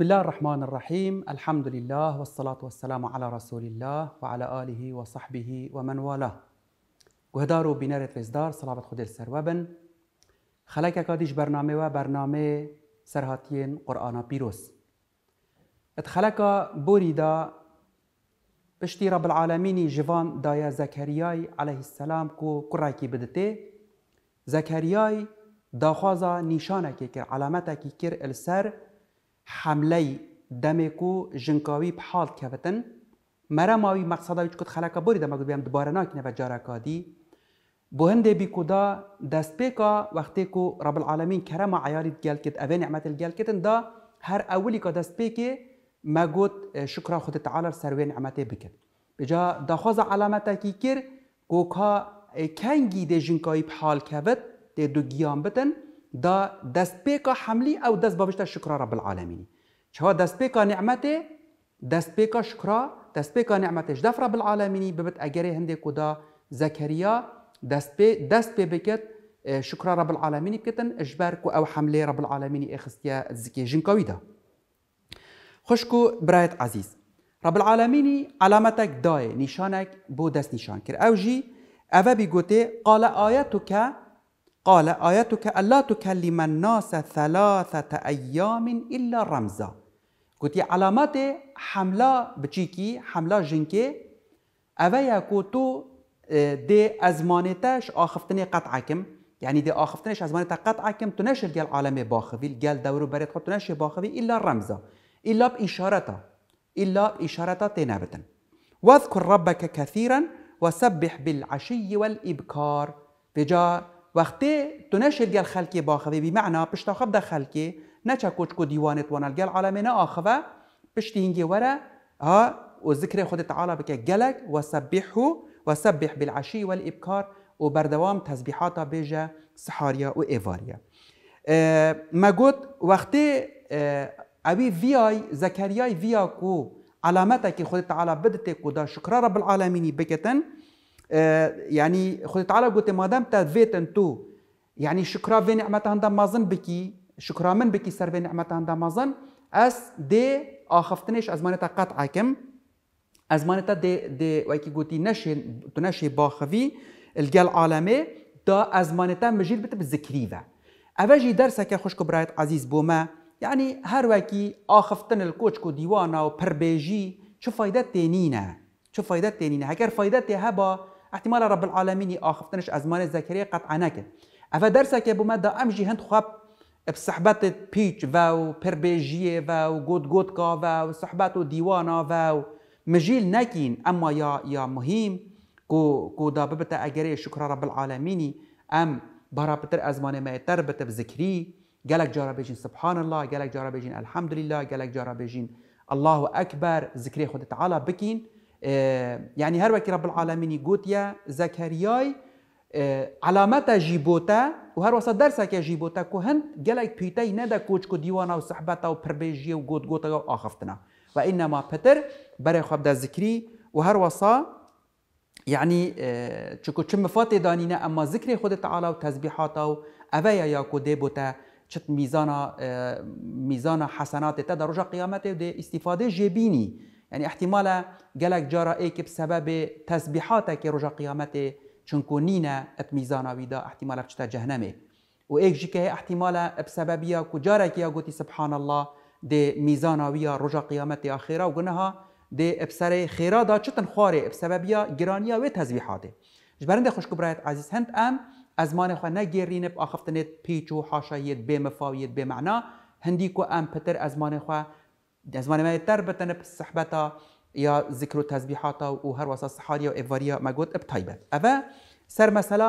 بسم الله الرحمن الرحيم الحمد لله والصلاة والسلام على رسول الله وعلى آله وصحبه ومن والاه قهدارو بینرت رزدار صلاة خدر سروابن خلاك قادش برنامه و برنامه سرهاتین قرآن بيروس ات بوريدا بشتي رب العالمين جيفان دايا زکریای عليه السلام كو کرایکی بدته زکریای داخوزا نشانه كر کر كر السر کر السر حمله دمه کو جنکاوی به حال کفتن مرا ماوی مقصدا وچ کت خلقا بوری دمه بیم دوباره ناکنه و جارا کادی بو هنده بی کدا دست پیکا وقتی کو رب العالمین کرم عیالی گل کت اوه نعمت گل کتن دا هر اولی که دست پیکی ما گوت شکر خود تعالی سر وی نعمت بکن بجا دا خوز علامت کی کر کو کا کنگی د جنکاوی به حال کفت د دو گیان بتن دا دستپیکا حملی او دست بابشتا شکر رب العالمین چها دستپیکا نعمت دستپیکا شکر دستپیکا نعمتش دف رب العالمین ببت اگر هنده کدا زکریا دست پی دست پی بکت شکر رب العالمین بکتن اجبر کو او حمله رب العالمین اخستیا زکی جنکاوی دا خوشکو برایت عزیز رب العالمین علامتک دای نشانک بو دست نشان کرد او جی او بی گوته قال آیتو که قال آياتك ألا تكلم الناس ثلاثة أيام إلا رمزا كنت علامات حمله بشيكي حمله جنكي اوه كوتو آه، دي ازمانتاش اخفتني قطعكم يعني دي اخفتنيش ازمانتا قطعكم تنشر جال عالم باخفي الجال دورو بريد حط تنشر باخفي الا رمزه الا باشارته الا باشارته تنابتا واذكر ربك كثيرا وسبح بالعشي والابكار بجا وقتی تو نشید گل خلکی باخوی بی معنا پشتا خب ده خلکی نچه کوچ کو دیوانت وانال گل عالمه نه آخوه پشتی هنگی وره ها آه، و ذکر خود تعالی بکه گلک و سبیحو و سبیح بالعشی والابکار و بردوام تسبیحاتا بیجه سحاریا و ایواریا اه، ما گوت وقتی اه، اوی آی زکریای ویا کو علامتا که خود تعالی بدته کو دا شکر رب العالمینی بکتن آه، يعني خذ تعالى قلت ما دام تذيت انتو يعني شكرا في نعمة هندا مازن بكي شكرا من بكي سر في نعمة هندا مازن اس دي اخفتنيش ازمانه قطع كم ازمانه دي دي ويكي قلتي نشي تنشي باخفي الجال عالمي دا ازمانه مجيل بتب الذكريفة افاجي درسك خوش كبرايت عزيز بوما يعني هر وكي اخفتن الكوتش كو ديوانا وبربيجي شو فايدة تنينه شو فايدة تنينه هكر فايدة تهبا احتمال رب العالمين آخفتنش ازمان زكريا قطع قطعا نکرد اف درسه که بومد دا ام هند خواب بصحبات بيتش فاو بربيجية فاو غود غود كا فاو صحبات ديوانا فاو مجيل ناكين أما يا يا مهم كو كو داببتا أجري شكر رب العالمين أم برابتر أزمان ما يتربت بذكري قالك جارا بيجين سبحان الله قالك جارا بيجين الحمد لله قالك جارا بيجين الله أكبر ذكري خد تعالى بكين یعنی هەر وەکی ڕب العالمینی گوتیە زەکەریای علامەتە ژیبۆتە و هەروەسە دەرسێکە ژیبۆتە و هەند گەلێک پیتەی نەدە کۆچک و دیوانە و سەحبەتە و پربێژیە و گوت گوتەوە و ئاخفتنە و ئینەما پتر بەرەی خوابدا زیکری و هەروەسە یعنی چکو چ مفاتێ دانینە ئەمما زیکری خودت تعالا و تەزبیحاتە و ئەڤەیە یاکو دێبۆتە چت میزانە میزانە حەسەناتێتە دە ڕۆژە قیامەتێ دێ ئیسیفادە ژێبینی یعنی احتمالا گلک جارا ای که سبب تسبیحات که رجا قیامت چونکو نینه ات میزانا ویدا احتمالا بچتا جهنمه و ایک جی که احتمالا بسبب یا کجارا کیا گوتی سبحان الله ده میزانا ویا رجا قیامت آخیره و گنها ده ابسر خیرا دا چتن خواره بسبب یا گرانیا و تسبیحاته جبرند خوشکو برایت عزیز هند ام از مان خو نگیرین با اخفتنت پیچ و حاشایت به مفاویت به معنا هندی کو ام پتر از مان خو دەزمانە مای تربەتە سەحبەتە يا ذکر و تەزبیحاتە و هەروەسە سحاریە و ئێڤریە اه، اه، ما ئەب تایبەت أبا سر مسألة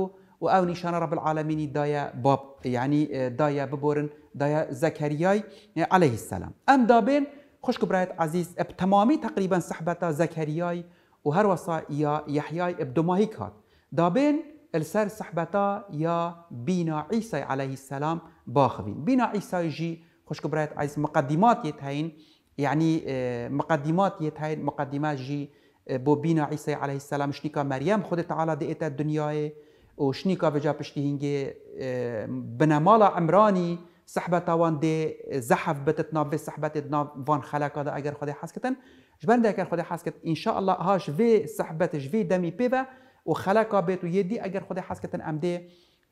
و وأو نشان رب العالمين دايا باب يعني دايا ببورن دايا زكرياي عليه السلام أم دابين خشك برايت عزيز بتمامي تقريبا صحبة زكرياي وصا يا يحيى بدماهيك هات دابين السر صحبتا يا بينا عيسى عليه السلام باخبين بينا عيسى يجي خوش كبرات عايز مقدمات يتهين يعني آه، مقدمات يتهين مقدمات جي آه، بوبينا عيسى عليه السلام شنيكا مريم خد تعالى دقيقة الدنيا وشنيكا بجا بشتي هنجي آه، بنمالا عمراني سحبة تاوان دي زحف بتتنا بس سحبة تدنا فان خلقا دا اگر خدي حاسكتن جبان دا اگر خدي حاسكت ان شاء الله هاش في سحبة جفي دمي بيبا وخلاكا بيتو يدي اگر خدي حاسكتن ام دي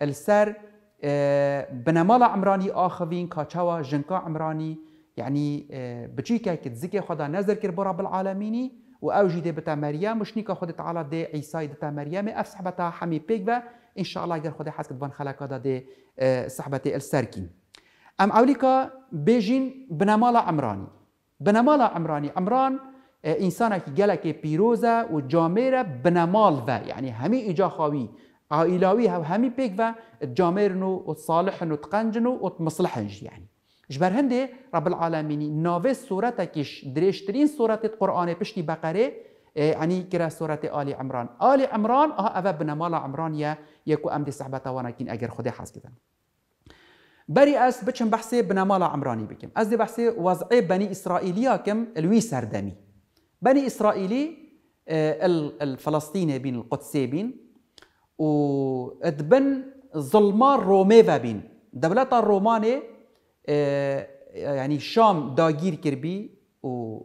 السر بنەماڵە ئەمرانی ئاخەوین کاچاوە ژنکە ئەمرانی یعنی بچیکێک زیکێ خدا نەزر کرد بۆ ڕبلعاالمینی و ئەوژی دێ بتە مەریە مشنیکە خودت عالا دێ ئەیسای دەتە مەریەمێ ئەف سەحبەتا حەمی پێک بە انشاءڵا گەر خودی حەسکت بۆن خەلاکەدا دێ سەحبەتی ئەلسەرکین. ئەم ئەولیکە بێژین بنەماڵە ئەمرانی. بنەماڵە ئەمرانی ئەمران ئینسانێکی گەلەکی پیرۆزە و جامێرە بنەماڵ بە یعنی هەمی ئیجاخاوی عائلاوي همي بيك و تجامرنو وتصالحن وتقنجن وتمصلحنج يعني جبر هندي رب العالمين ناوي دريش دريشترين سورة القرآن بشتي بقرة يعني كرا سورة آل عمران آل عمران اه أبا بنمال عمران يا يكو أمدي صحبة كين أجر خدي حاس كده بري أس بچن بحثي بنمال عمراني بكم از دي بحثي وضعي بني إسرائيلية كم الوي سردمي بني إسرائيلي آه، الفلسطيني بين القدسي بين وتبن ظلما رومي بين دولتا الروماني آه، يعني الشام داغير كربي و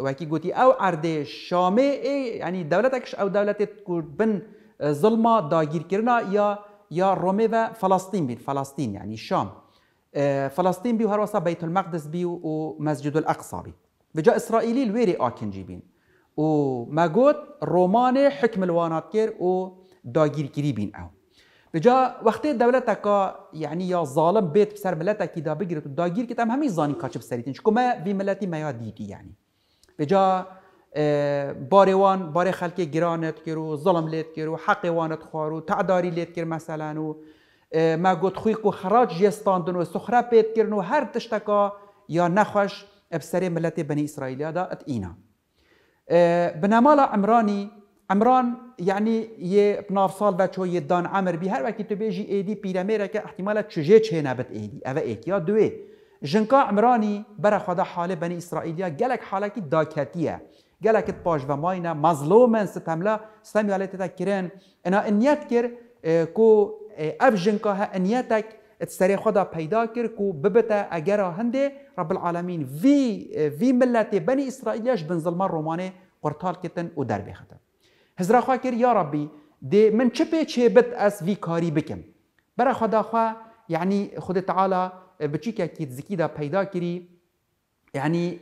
وكي قوتي او عرض شامي إيه، يعني دولتك او دولتك بن آه، ظلما داغير كرنا يا يا رومي فلسطين بين فلسطين يعني الشام آه، فلسطين بي وهروسا بيت المقدس بي ومسجد الاقصى بي بجا اسرائيلي الويري اكنجي بين وما قلت روماني حكم الوانات كير و داگیر داگیرگیری بین او بجا وقتی دولت کا یعنی یا ظالم بیت سر ملت کی دا بگیره داگیر که تم همین زانی کاچب سریتین چکو ما بی ملتی میا دیدی یعنی بجا باروان بار خلک گرانت کرو ظلم لیت کرو حق وانت تعداری لیت کر مثلا و ما گوت خوی کو خراج جستاندن و سخرا پیت و هر تشتکا یا نخوش ابسری ملت بنی اسرائیل دا ات اینا بنامال عمرانی عمران یعنی یه پناف سال بچه یه دان عمر بی هر وقتی تو بیجی ایدی میره که احتمالا چجه چه نبت ایدی اوه ایک یا دوه جنکا عمرانی برا خدا حال بنی اسرائیلیا گلک حالا که داکتیه گلک پاش و ماینه مظلومن ستملا ستمی حالت تا کرن انا انیت کر کو اف جنکا ها انیتک سری خدا پیدا کر کو ببتا اگر هنده رب العالمین وی وی ملت بنی اسرائیلیش بن ظلمان رومانه قرطال کتن و در هزرا خواه کر یا ربی دی من چه پیچه بد از وی کاری بکم برا خدا خواه یعنی خود تعالی بچی که کیت زکی دا پیدا کری یعنی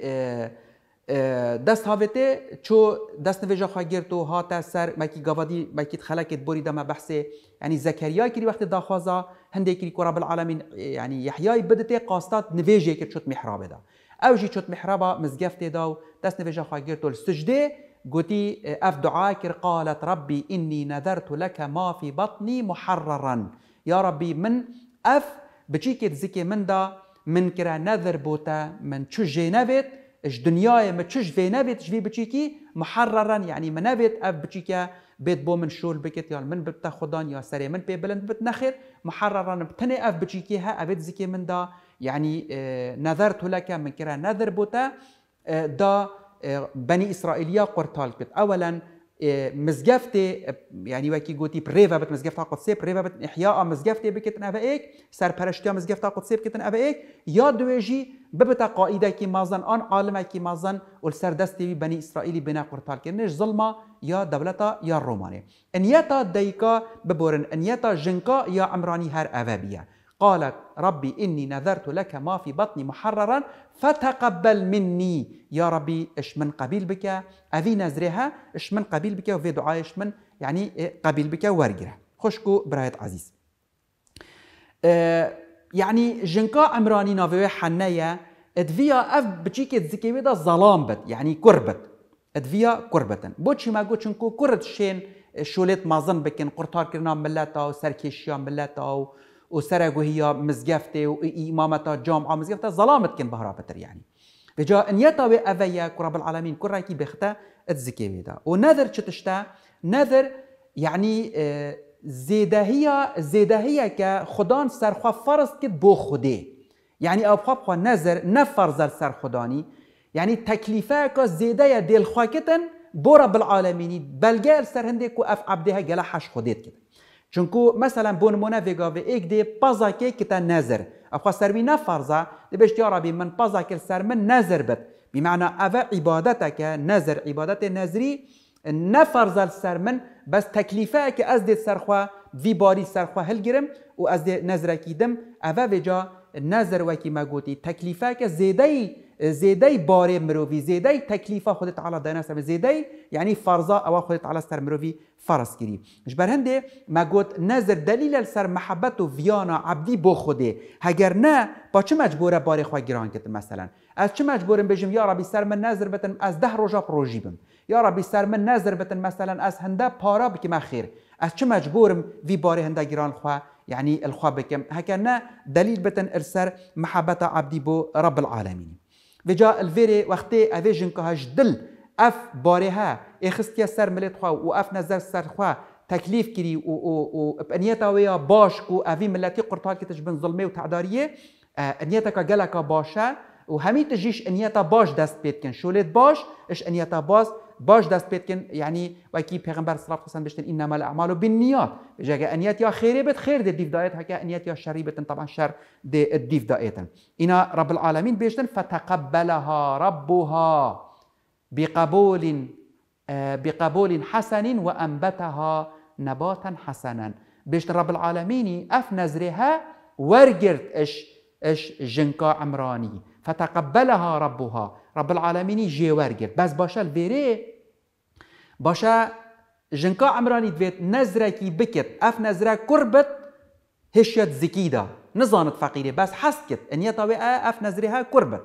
دست هاوته چو دست نویجا خواه گرت و هاته سر مکی گوادی مکی خلکت بوری ما بحثه یعنی زکریا کری وقت داخوازا هنده کری که رب العالمین یعنی یحیای بدته قاستات نویجه کرد چوت محرابه دا او جی چوت محرابه مزگفته دا و دست نویجا خواه گرت و سجده جوتي أف دعاكر قالت ربي إني نذرت لك ما في بطني محررا يا ربي من أف بچيكت زكي من دا من كرا نذر بوتا من تشجي نبت اش دنياي ما تشج في نبت جفي بچيكي محررا يعني ما نبت أف بشيكا بيت بو من شول بكت يا من بتا خدان يا سري من بي بلند بتنخر محررا بتني أف بچيكي ها أبيت زكي من دا يعني آه، نذرت لك من كرا نذر بوتا آه، دا إيه، بني إسرائيلية قرطال إيه، بت أولا مزجفت يعني وكي قوتي بريفا بت مزگفت قدسی بريفا بت بكت مزگفت إيك سر ایک مزجفت مزگفت قدسی بكت اوه إيك يا دويجي ببتا قائده كي مازن آن عالمه كي مازن ول سر دستی بنی بنا قرطال کرنش ظلما يا دولتا يا روماني انيتا ديكا ببورن انيتا جنكا يا عمراني هر اوه قالت ربي إني نذرت لك ما في بطني محررا فتقبل مني يا ربي إش من قبيل بك أذي نزرها إش من قبيل بك وفي دعاء إش من يعني إيه، قبيل بك وارجرا خشكو برايت عزيز أه يعني جنكا عمراني في حنايا ادفيا اف بچيك تزكي دا ظلام بت يعني كربت ادفيا كربتن بوچي ما نكو كرد شين شولت مازن بكن قرطار كرنا ملتا و سركيشيا ملتا و و سرگوهیا مزگفته و امامتا جامعه مزگفته ظلامت کن بهرا بتر یعنی بجا ان يتوي أفيا كرب العالمين كرة كي بختا اتزكي بيدا ونذر تشتا اه، نذر يعني زيدا هي زيدا هي كخدان سرخوا فرض كد بو خدي يعني أبخوا بخوا نذر نفرز سر خداني يعني تكليفة كا زيدا يا ديل خواكتن بو رب العالمين بلغا سر هندي كو أف عبدها جلا حش خديت كده چونکو مثلا بون مونه ویگا و ایک دی پازا که کتا نظر اخوا سروی نفرزا دبشت یا من پازا که سر من نظر بمعنى اوا عبادتك نظر عبادت نظري نفرزا السرمن من بس تكليفك از دي سرخوا في باري سرخوا هل جرم و از دي نظرك دم اوا وجا نظر وكي ما قوتي تكليفك زيدي زيدي باري مروفي زيدي تكليفة خدت على سر زيدي يعني فرزة أو خدت على سر مروفي فرس كري مش برهندي ما دەلی نظر دليل السر محبته فيانا عبدي بو خودێ هجر نا با چه مجبوره باري خواه گران کرد مثلا از چه مجبورم بجم يا ربي سر من نظر بتن از ده ڕۆژە پروجي بم يا ربي سر من نظر بتن مثلا از هنده پارا بکەمە خير از چه مجبورم في باري هنده گران خواه يعني الخواه بكم هكذا دليل بتن السر محبة عبدي بو رب العالمين وجا الفيري وقتي اوي جنكها جدل اف بارها اخستيا سر ملت خوا و اف نظر سر خوا تكليف كري و و و بانيتا ويا باش كو اوي ملتي قرطاكي تجبن ظلمي وتعداريه انيتك جلك باشا وهميت الجيش انيتا باش داست بيتكن شولت باش اش انيتا باش باش داست بيتكن يعني وكي پیغمبر صلی الله عليه وسلم بشتن انما الاعمال بالنيات بجا انيت يا خير بت خير دي دايت هكا انيت يا شر بت طبعا شر دي الديف دايت انا رب العالمين بيشتن فتقبلها ربها بقبول آه، بقبول حسن وانبتها نباتا حسنا بيشتن رب العالمين اف نزرها ورجرت اش اش جنكا عمراني فتقبلها ربها رب العالمين جي ورگرت بس باشا البيري باشا جنكا عمراني دويت نزرة كي بكت اف نزرة قربت هشت زكيدا نزانت فقيرة بس حسكت ان يطوئة اف نزرها قربت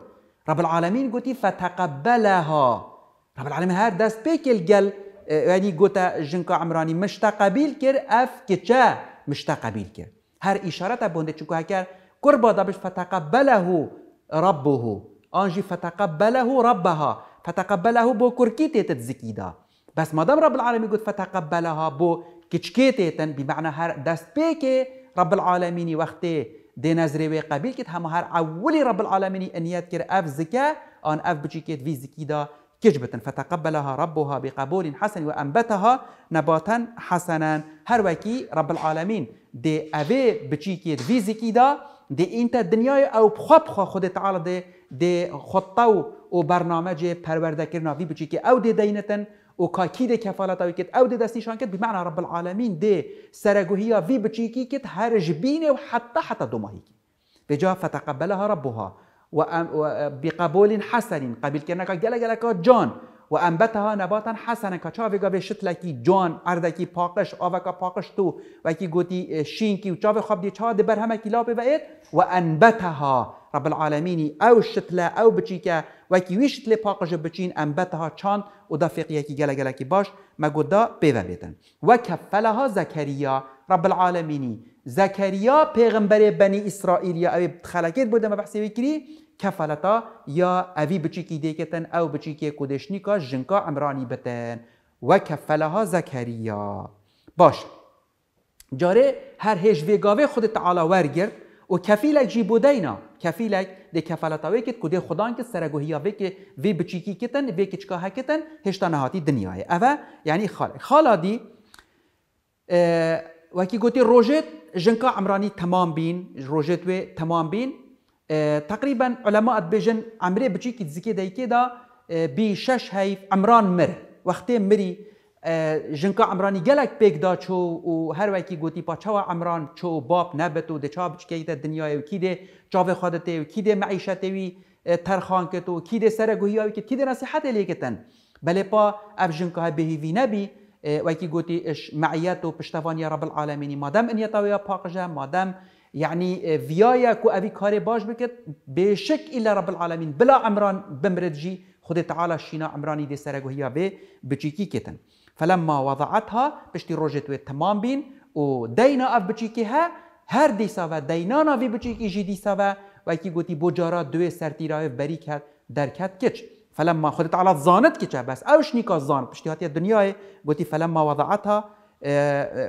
رب العالمين قوتي فتقبلها رب العالمين هار داس بيك الجل آه، يعني قوتا جنكا عمراني مش تقبيل كر اف كتشا مش تقبيل كر هر اشارة بونده چكو هكار قربة دابش فتقبله ربه انجي فتقبله ربها فتقبله بو كركيتي تتزكيدا بس ما دام رب العالمين يقول فتقبلها بو كتشكيتي بمعنى هر دست بيكي رب العالمين وقتي دي نظري وي قبيل كت هم هر اولي رب العالمين انيات كر اف زكا ان اف كت في زكيدا كجبتن فتقبلها ربها بقبول حسن وأنبتها نباتا حسنا هر وكي رب العالمين دي أبي كت في زكيدا دی اینت دنیای او بخوا بخوا خود تعالی دی دی خطه او برنامه جه پرورده کرنا وی بچی که او دی دینتن او کاکی دی کفالت او کت او دی دستی شان کت بمعنی رب العالمین دی سرگوهیا وی بچی که کت هر جبینه و حتی حتی دوماهی کی بجا فتقبلها ربها و بقبول حسن قبل کرنا که گله گله جان و انبتها نباتا حسنا کچاوی گاوی شتلا کی جان اردکی پاقش آوکا پاقش تو و کی گوتی شین کی و چاوی خواب دی چا بر همه کی لابه و انبتها رب العالمینی او شتلا او بچی که و کی وی شتلا پاقش بچین انبتها چان او دا فقیه کی گله گله کی باش مگو دا بیوه بیتن و کفلها زکریا رب العالمینی زکریا پیغمبر بنی اسرائیل یا او بوده بحثی کفلتا یا اوی بچیکی دیکتن او بچیکی کودشنیکا جنکا عمرانی بتن و کفلها زکریا باش جاره هر هیچ ویگاوه خود تعالی ورگرد و کفیلک جی بودینا کفیلک ده کفالتاوی کت کده خدان که سرگوهیاوی که وی بچیکی کتن وی کچکا هکتن هشتا نهاتی دنیای اوه یعنی خالق خالا دی وکی گوتی روژت جنکا عمرانی تمام بین روژت وی تمام بین تقریبا علما بجن عمري بچی کی زکی دای کی دا بی شش هیف عمران مر وقتی مری جنکا عمرانی گلک پیک دا چو و هر وکی گوتی پا چوا عمران چو باب نبت و دچا بچکی دا دنیای و کی ده چاوه خودت و کی ده معیشت وی ترخان کت و کی ده سرگوهی و کی ده نصیحت لیکتن بله پا اف جنکا بهیوی نبی وکی گوتی اش معیت و پشتوانی رب العالمینی مادم ان یتاویا پاقجه مادم يعني فيايا كو أبي كاري باش بكت بشك إلا رب العالمين بلا عمران بمرجي خد تعالى شينا عمراني دي سرقو هي بي بچيكي كتن فلما وضعتها بشتي روجت تمام بين ودينا أف بچيكي ها هر دیسا و دینانا وی بچیکی جی دیسا و وکی گوتی بجارا دوی سرتی راه بری کرد در کت کچ فلما خودت علا زانت کچه بس اوش نیکا زان پشتی هاتی دنیای گوتی فلما وضعتها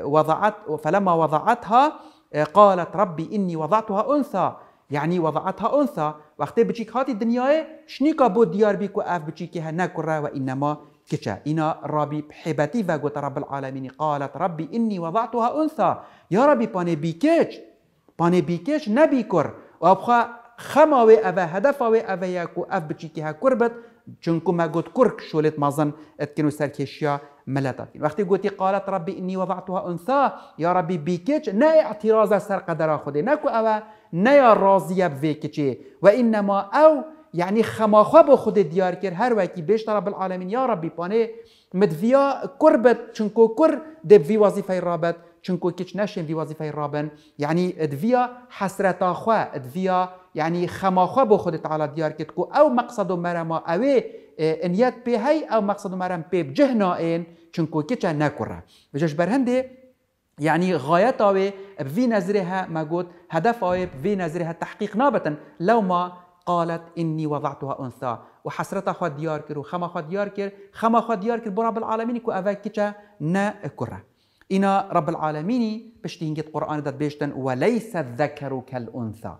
وضعت فلما وضعتها آه، قالت ربي اني وضعتها انثى يعني وضعتها انثى وقت بچيك هاتي الدنيا شنيكا بو ديار بيك واف هنا كره وانما كتشا إنا ربي بحبتي فاقوت رب العالمين قالت ربي إني وضعتها أنثى يا ربي باني بيكيش باني بيكيش كر وابخا خماوي أفا هدفاوي أفا ياكو أف بتشيكيها كربت چونکو ما گوت کرک شولت مازن اتکنو سرکشیا ملتاكين وقتی گوتی قالت ربي اني وضعتها انثى يا ربي بیکچ نه اعتراض سر قدر خودي نكو او نه راضيه و وانما او يعني خماخوا به خود دیار کرد هر وقتی بیشتر رب العالمین یا ربی پانه مدویا کربت چونکو کر دبی وظیفه رابط چونکو کچ نشین دی وظیفه رابن یعنی ادویا حسرت خو ادویا یعنی خماخو بو خود تعالی دیار کت کو او مقصد مرما او انیت به هی او مقصد مرم به جهنا این چونکو کچ نکره بجش برهنده يعني غايتها في نظرها ما قلت هدفها في نظرها تحقيق نابتا لو ما قالت إني وضعتها أنثى وحسرتها خد ياركر وخما خد ياركر خما خد ياركر برب العالمين كو أفاكتها نا كره إن رب العالمين باش هنگید قرآن داد بيشتن وليس الذكر كالانثى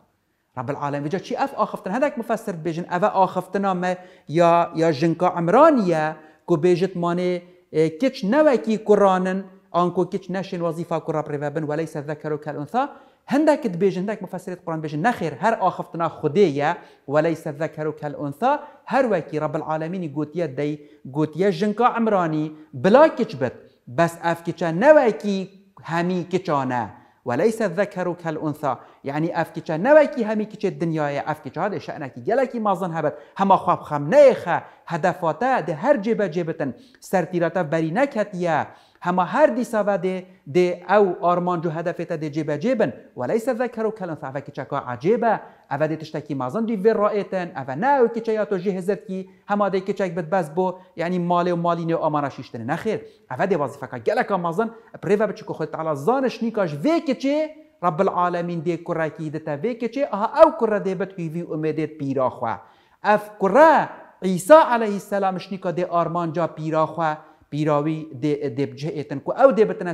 رب العالمين جات شي اف آخفتن هداك مفسر بيجن اف آخفتنا ما يا يا جنكا عمرانيه كو بيجت ماني إيه، كيتش نوكي قرآن انكو كيتش ناشين وظيفه كراب بريبن وليس الذكر كالانثى هندك تبيج هندك مفسر القرآن بيجن نخير هر آخفتنا خدية وليس الذكر كالأنثى هر وكي رب العالمين قوتيا دي قوتيا جنكا عمراني بلا كتبت بس اف كيتشا نواكي همي كيتشانا وليس الذكر كالانثى يعني اف كيتشا نواكي همي كيتش الدنيا يا اف كيتشا هذا شانك جلكي مازن هبت هما خاب خم نيخا هدفاتا ده هر جبه جبتن سرتيراتا بري نكتيا هما هر دیسا و ده ده او آرمان جو هدف تا ده جیبه جیبن ولیس ذکر و کلن فعوه که چکا عجیبه او ده تشتکی مازن دی ویر رائتن او نه او که چیا تو جی هزرت کی هما ده که چک بدبز بو یعنی مالی و مالی نیو آمانا شیشتنه نخیر او ده وظیفه که گلک مازن پریوه بچکو خود تعالی زانش نیکاش وی که چه رب العالمین ده کره کی ده تا وی که چه اها او کره ده بد هیوی امیدت پیرا خواه اف کره عیسی علیه السلام شنیکا ده آرمان جا پیرا خواه پیراوی دێب جێئێتن کو ئەو دێبتنە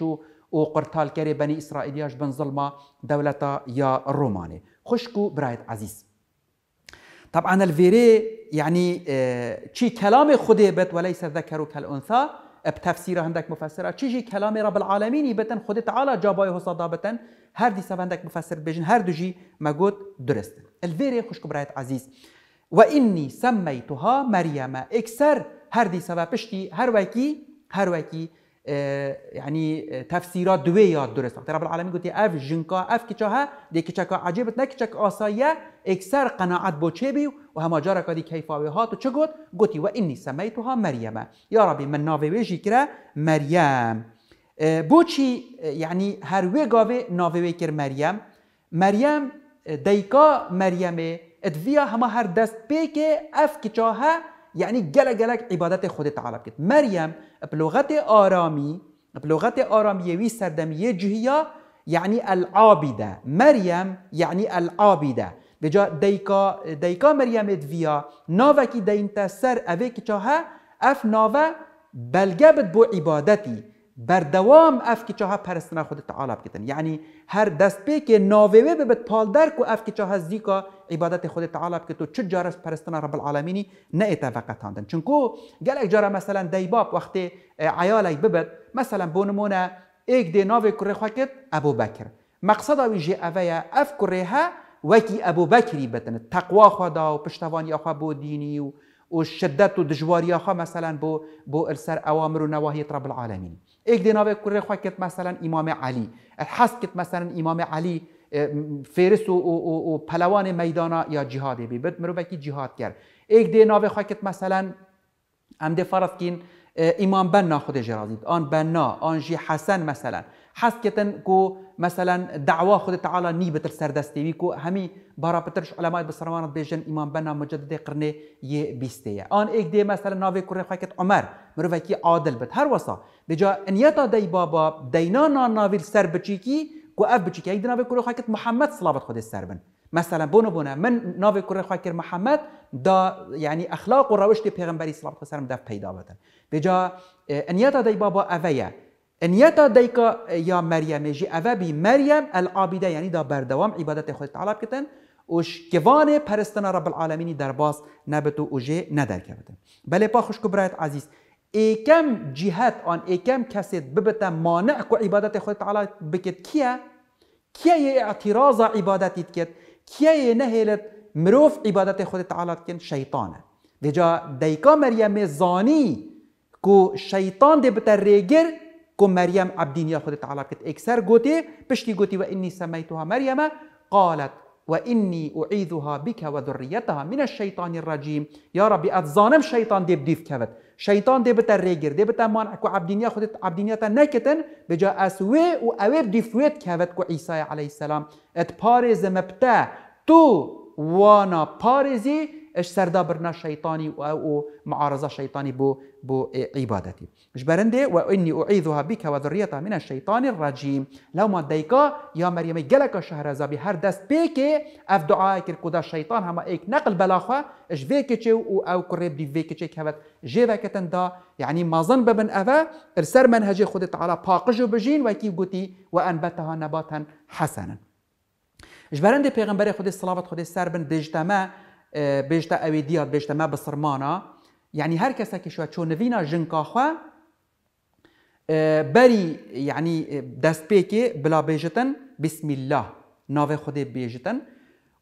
او و و قرتالکەێ بەنی ئیسرائیلیاش بن ظلمه دولتا یا روماني خشكو برايت برایت عزیز. طبعا الفيري يعني شي اه، كلام خدي بت وليس الذكر كالانثى بتفسير عندك مفسرة تشي كلام رب العالمين بتن خدي تعالى جاباي هو صدابتن هر دي عندك مفسر بيجن هر دجي مجود درست الفيري خوش برايت عزيز واني سميتها مريم اكسر هر دی سبب پشتی هر یعنی تفسیرات تەفسیرا دو یا درستن تەرە العالمی گوتی ئەف کا عجیبت نه دێکیچەکە کا آسایه اکثر قناعت بو چه بیو و هەما جارەکە دی کەیفاوێ هات و چ و گوتی وە ئینی مریم یا ربی من جکرا مریم بو چی یعنی هر وی کر مریم مریم دیکا مریم ادویا مەریەمێ هر هر پی که اف اف ها يعني گله گلک عبادت خود تعالی مريم مریم آرامي آرامی آرامي آرامیوی سردم يجهيا يعني العابده مريم يعني العابده بجا ديكا دیکا مريم دویا ناوکی دينتا سر افيك که چاها اف نوفا بلگبت بو عبادتي بر دوام اف که چاها پرستنا خود تعالی بکتن یعنی هر دست به که ناویوه به بت پال درک و اف که چاها زیکا عبادت خود تعالی بکتو چه جارس پرستنا رب العالمینی نه اتفاقتاندن چونکو گلک جارا مثلا دیباب وقتی عیالک ببد مثلا بونمونه ایک دی ناوی کره خواکت ابو بکر مقصد اوی جی اویا اف کره ها وکی ابو بکری بتن تقوا خدا و پشتوانی خوا بو دینی و و شدت و دجواری خوا مثلا بو بو السر اوامر و نواهی رب العالمین یک Eklenave kurre مثلا که مثلا امام علی حس که مثلا امام و, و, و, پلوان میدانا یا جهاده بی بد مرو بکی جهاد کرد یک دی خواه خاکت مثلا امده فرض کن امام بنا خود جرازید آن بنا آن جی حسن مثلا حس كتن كو مثلا دعوه خود تعالى نيبت السردستي كو همي بارا بترش علماء بسرمان بيجن امام بنا مجدد قرن ي بيستيا ان ايك دي مثلا نافي كورن خاكت عمر مروفكي عادل بت هر وصا دجا انيتا دي بابا دينانا نافي السر بچيكي كو اف بچيكي ايك دي نافي كورن خاكت محمد صلابت خود السربن مثلا بونو بونا من ناوی کره خاکر محمد دا یعنی اخلاق و روش پیغمبری صلی الله علیه و سلم دف پیدا بدن بجا اه، انیتا دی بابا اویه نيتا ديكا يا مريم جي أفا بي مريم العابدة يعني دا بردوام عبادة خود تعالى بكتن وش كيفانه پرستنا رب العالمين در باس نبتو وجه ندر كبتن بله پا خوش كبرات عزيز ايكم جهات آن ايكم كسيت ببتا مانع كو عبادة خود تعالى بكت كيا كيا يه اعتراض عبادتت كت كيا يه نهلت مروف عبادة خود تعالى كن شيطانه دجا ديكا مريم زاني كو شيطان دي بتا ريگر كم مريم عبدين ياخذ تعالى كت اكسر جوتي بشتي جوتي واني سميتها مريم قالت واني اعيذها بك وذريتها من الشيطان الرجيم يا ربي اتظانم شيطان دي بديف كفت شيطان دي بتا ريجر دي بتا مان اكو عبدين خدت عبدينيا نكتن بجا اسوي و اوي بديفويت كفت كو عيسى عليه السلام ات باريز مبتا تو وانا باريزي اش سردا برنا شيطاني او معارضه شيطاني بو بو عبادتي جبرندي واني اعيذها بك وذريتها من الشيطان الرجيم لو ما ديكا يا مريم جلك شهرزا بهر دست بيكي اف دعائك القدا الشيطان هما ايك نقل بلاخه اش تشو او قريب دي فيكي تشي كهبت جيفا كتندا يعني ما ظن ببن افا ارسر منهجي خد تعالى باقجو بجين وكي قوتي وانبتها نباتا حسنا جبرندي پیغمبر خد الصلاه خود سر بن دجتما ديات ئەوێ ما بصرمانا يعني هر كسا هەر کەسێکی شوە جنكا نوینە اه، بري يعني دست بيكي بلا بيجتن بسم الله ناوێ خودي بيجتن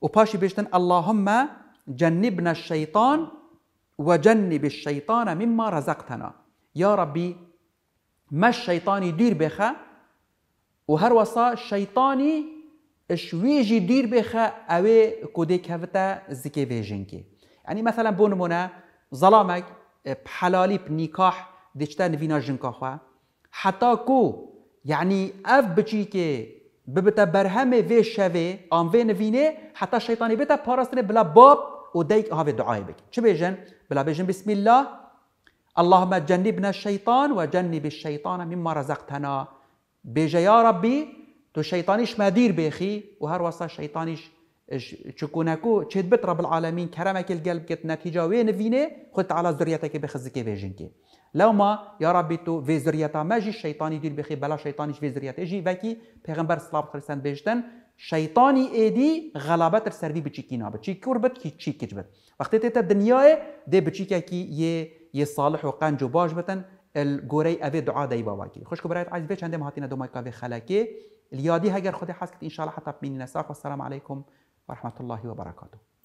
و پاشی اللهم جنبنا الشيطان وجنب الشيطان مما رزقتنا يا ربي ما الشيطان دير بخا وهروسا الشيطاني شوی جی دیر بخه اوه کده کفتا زکه که یعنی مثلا بونمونه ظلامک بحلالی بنیکاح دیشتا نوینا جنکا خواه حتا کو یعنی اف بچی که ببتا برهم وی شوه آن وی نوینه حتا شیطانی بتا پارستنه بلا باب و دیک آوه دعای بک چه بیجن؟ بلا بیجن بسم الله اللهم جنبنا الشيطان وجنب الشيطان مما رزقتنا بيجا يا ربي تو شیطانیش مدیر بخی و هر واسه شیطانیش چکونکو چید بت رب العالمین کرمک القلب کت نتیجه وی نوینه خود تعالی ذریته که بخزکی بیجن که لو ما یا ربی تو وی ذریته ما جی شیطانی دیر بخی بلا شیطانیش وی ذریته جی وکی پیغمبر صلی الله علیه و بیشتن شیطانی ایدی غلبت سر وی بچیکینا بچی کور بت کی چی کج بت وقتی ته دنیای ده بچیکه کی یه یه صالح و قنج و باج بتن الگوری اوی دعا دی باواکی خوش کو برایت عزیز چندم هاتینا دومای کاوی خلکی اليادي هاجر خدي حاسكت إن شاء الله حتى بين نساق والسلام عليكم ورحمة الله وبركاته